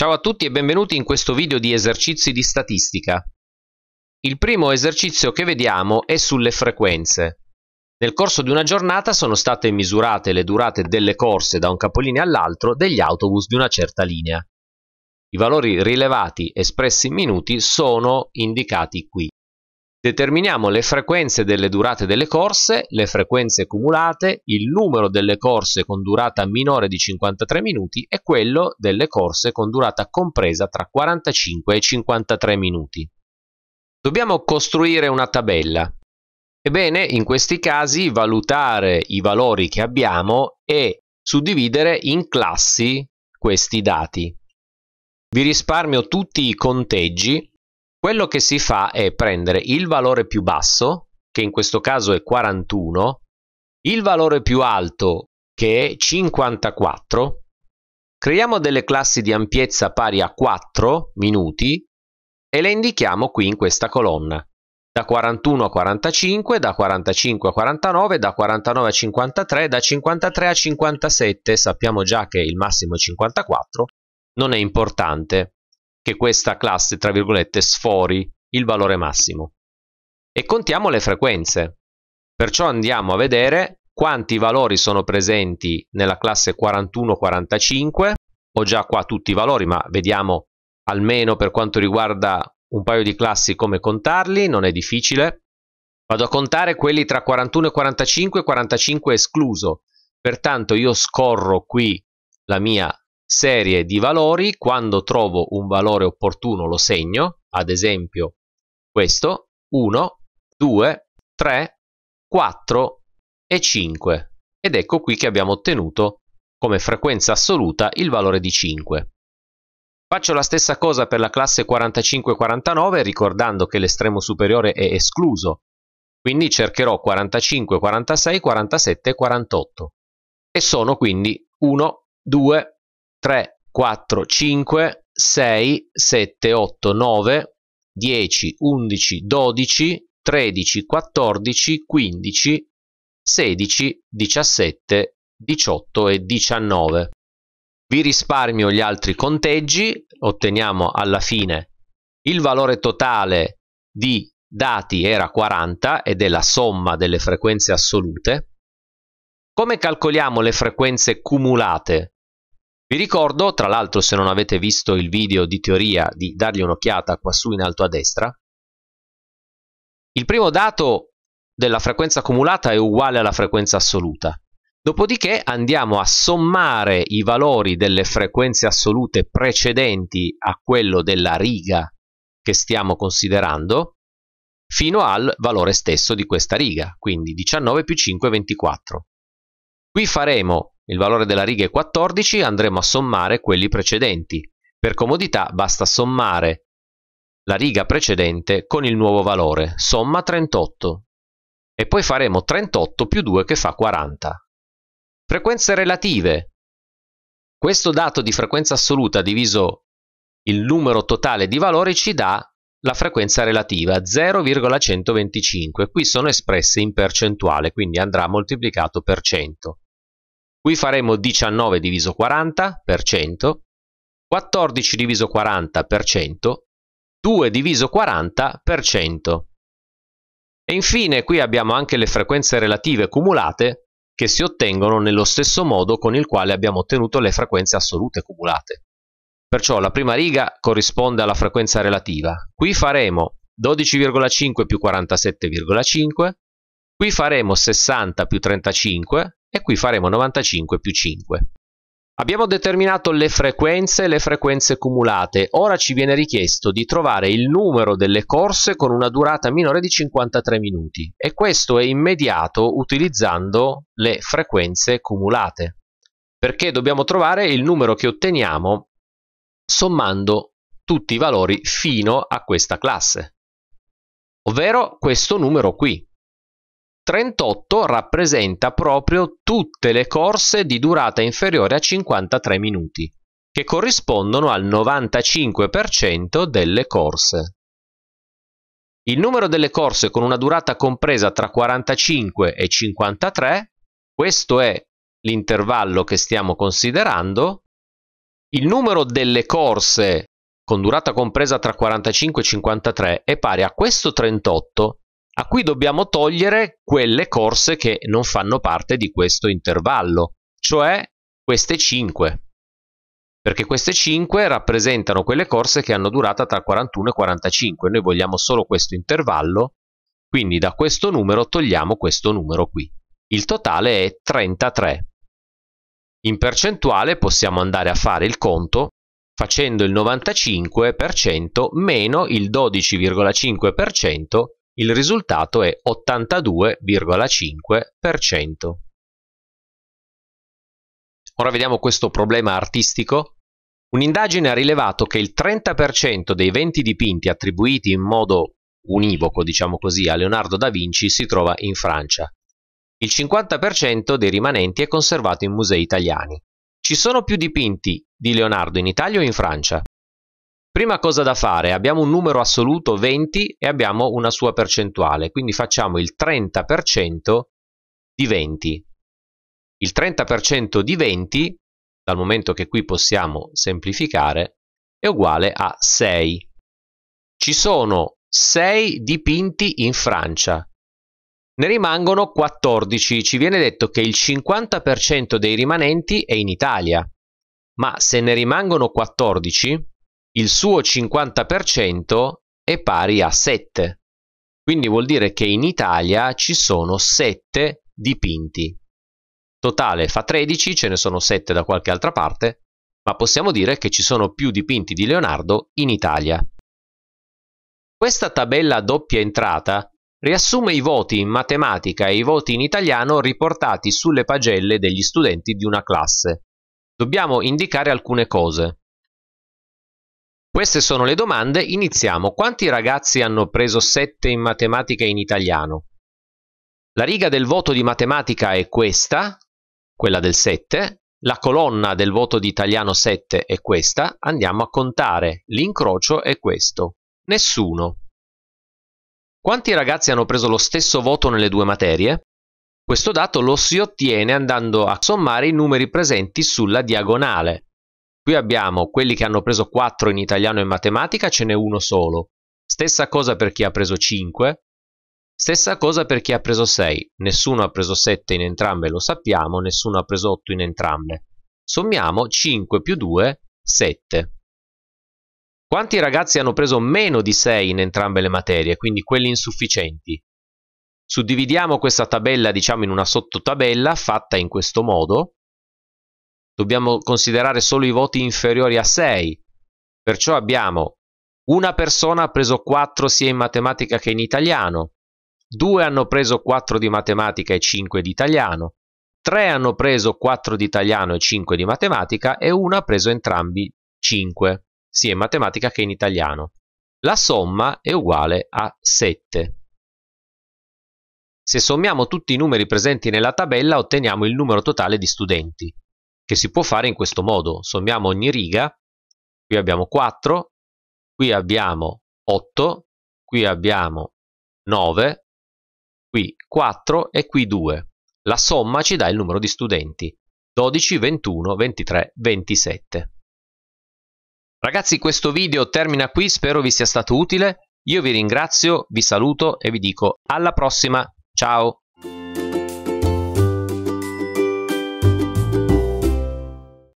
Ciao a tutti e benvenuti in questo video di esercizi di statistica. Il primo esercizio che vediamo è sulle frequenze. Nel corso di una giornata sono state misurate le durate delle corse da un capolinea all'altro degli autobus di una certa linea. I valori rilevati espressi in minuti sono indicati qui. Determiniamo le frequenze delle durate delle corse, le frequenze cumulate, il numero delle corse con durata minore di 53 minuti e quello delle corse con durata compresa tra 45 e 53 minuti. Dobbiamo costruire una tabella. Ebbene, in questi casi valutare i valori che abbiamo e suddividere in classi questi dati. Vi risparmio tutti i conteggi quello che si fa è prendere il valore più basso, che in questo caso è 41, il valore più alto, che è 54, creiamo delle classi di ampiezza pari a 4 minuti e le indichiamo qui in questa colonna da 41 a 45, da 45 a 49, da 49 a 53, da 53 a 57, sappiamo già che il massimo è 54, non è importante che questa classe, tra virgolette, sfori il valore massimo. E contiamo le frequenze. Perciò andiamo a vedere quanti valori sono presenti nella classe 41-45. Ho già qua tutti i valori, ma vediamo almeno per quanto riguarda un paio di classi come contarli, non è difficile. Vado a contare quelli tra 41 e 45, 45 escluso. Pertanto io scorro qui la mia serie di valori, quando trovo un valore opportuno lo segno, ad esempio questo, 1, 2, 3, 4 e 5. Ed ecco qui che abbiamo ottenuto come frequenza assoluta il valore di 5. Faccio la stessa cosa per la classe 45-49 ricordando che l'estremo superiore è escluso, quindi cercherò 45, 46, 47 e 48 e sono quindi 1, 2, 3, 3, 4, 5, 6, 7, 8, 9, 10, 11, 12, 13, 14, 15, 16, 17, 18 e 19. Vi risparmio gli altri conteggi, otteniamo alla fine il valore totale di dati era 40 ed è la somma delle frequenze assolute. Come calcoliamo le frequenze cumulate? Vi ricordo, tra l'altro se non avete visto il video di teoria, di dargli un'occhiata quassù in alto a destra. Il primo dato della frequenza accumulata è uguale alla frequenza assoluta. Dopodiché andiamo a sommare i valori delle frequenze assolute precedenti a quello della riga che stiamo considerando fino al valore stesso di questa riga, quindi 19 più 5 è 24. Qui faremo il valore della riga è 14, andremo a sommare quelli precedenti. Per comodità basta sommare la riga precedente con il nuovo valore, somma 38. E poi faremo 38 più 2 che fa 40. Frequenze relative. Questo dato di frequenza assoluta diviso il numero totale di valori ci dà la frequenza relativa 0,125. Qui sono espresse in percentuale, quindi andrà moltiplicato per 100. Qui faremo 19 diviso 40 per 100, 14 diviso 40 per 100, 2 diviso 40 per 100. E infine qui abbiamo anche le frequenze relative cumulate che si ottengono nello stesso modo con il quale abbiamo ottenuto le frequenze assolute cumulate. Perciò la prima riga corrisponde alla frequenza relativa. Qui faremo 12,5 più 47,5 Qui faremo 60 più 35 e qui faremo 95 più 5. Abbiamo determinato le frequenze e le frequenze cumulate, ora ci viene richiesto di trovare il numero delle corse con una durata minore di 53 minuti e questo è immediato utilizzando le frequenze cumulate, perché dobbiamo trovare il numero che otteniamo sommando tutti i valori fino a questa classe, ovvero questo numero qui. 38 rappresenta proprio tutte le corse di durata inferiore a 53 minuti, che corrispondono al 95% delle corse. Il numero delle corse con una durata compresa tra 45 e 53, questo è l'intervallo che stiamo considerando, il numero delle corse con durata compresa tra 45 e 53 è pari a questo 38 a cui dobbiamo togliere quelle corse che non fanno parte di questo intervallo, cioè queste 5, perché queste 5 rappresentano quelle corse che hanno durata tra 41 e 45, noi vogliamo solo questo intervallo, quindi da questo numero togliamo questo numero qui. Il totale è 33. In percentuale possiamo andare a fare il conto facendo il 95% meno il 12,5% il risultato è 82,5%. Ora vediamo questo problema artistico. Un'indagine ha rilevato che il 30% dei 20 dipinti attribuiti in modo univoco, diciamo così, a Leonardo da Vinci si trova in Francia. Il 50% dei rimanenti è conservato in musei italiani. Ci sono più dipinti di Leonardo in Italia o in Francia? Prima cosa da fare, abbiamo un numero assoluto 20 e abbiamo una sua percentuale, quindi facciamo il 30% di 20. Il 30% di 20, dal momento che qui possiamo semplificare, è uguale a 6. Ci sono 6 dipinti in Francia, ne rimangono 14. Ci viene detto che il 50% dei rimanenti è in Italia, ma se ne rimangono 14, il suo 50% è pari a 7. Quindi vuol dire che in Italia ci sono 7 dipinti. Totale fa 13, ce ne sono 7 da qualche altra parte, ma possiamo dire che ci sono più dipinti di Leonardo in Italia. Questa tabella a doppia entrata riassume i voti in matematica e i voti in italiano riportati sulle pagelle degli studenti di una classe. Dobbiamo indicare alcune cose. Queste sono le domande, iniziamo. Quanti ragazzi hanno preso 7 in matematica in italiano? La riga del voto di matematica è questa, quella del 7, la colonna del voto di italiano 7 è questa, andiamo a contare, l'incrocio è questo. Nessuno. Quanti ragazzi hanno preso lo stesso voto nelle due materie? Questo dato lo si ottiene andando a sommare i numeri presenti sulla diagonale. Qui abbiamo quelli che hanno preso 4 in italiano e matematica, ce n'è uno solo. Stessa cosa per chi ha preso 5. Stessa cosa per chi ha preso 6. Nessuno ha preso 7 in entrambe, lo sappiamo, nessuno ha preso 8 in entrambe. Sommiamo 5 più 2, 7. Quanti ragazzi hanno preso meno di 6 in entrambe le materie, quindi quelli insufficienti? Suddividiamo questa tabella, diciamo, in una sottotabella fatta in questo modo dobbiamo considerare solo i voti inferiori a 6. Perciò abbiamo una persona ha preso 4 sia in matematica che in italiano, due hanno preso 4 di matematica e 5 di italiano, tre hanno preso 4 di italiano e 5 di matematica e una ha preso entrambi 5, sia in matematica che in italiano. La somma è uguale a 7. Se sommiamo tutti i numeri presenti nella tabella otteniamo il numero totale di studenti che si può fare in questo modo. Sommiamo ogni riga, qui abbiamo 4, qui abbiamo 8, qui abbiamo 9, qui 4 e qui 2. La somma ci dà il numero di studenti, 12, 21, 23, 27. Ragazzi questo video termina qui, spero vi sia stato utile, io vi ringrazio, vi saluto e vi dico alla prossima, ciao!